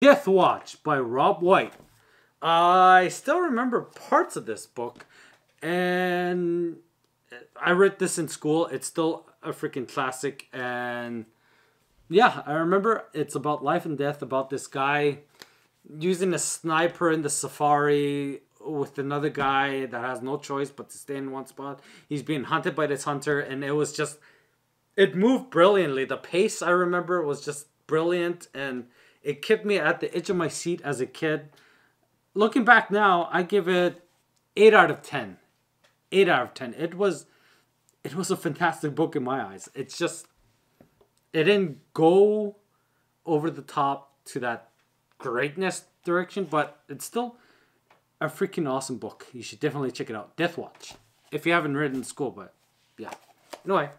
Death Watch by Rob White. I still remember parts of this book, and I read this in school. It's still a freaking classic, and yeah, I remember it's about life and death about this guy using a sniper in the safari with another guy that has no choice but to stay in one spot. He's being hunted by this hunter, and it was just it moved brilliantly. The pace I remember was just brilliant and it kept me at the edge of my seat as a kid. Looking back now, I give it 8 out of 10. 8 out of 10. It was it was a fantastic book in my eyes. It's just it didn't go over the top to that greatness direction, but it's still a freaking awesome book. You should definitely check it out. Death Watch. If you haven't read it in school, but yeah. Anyway,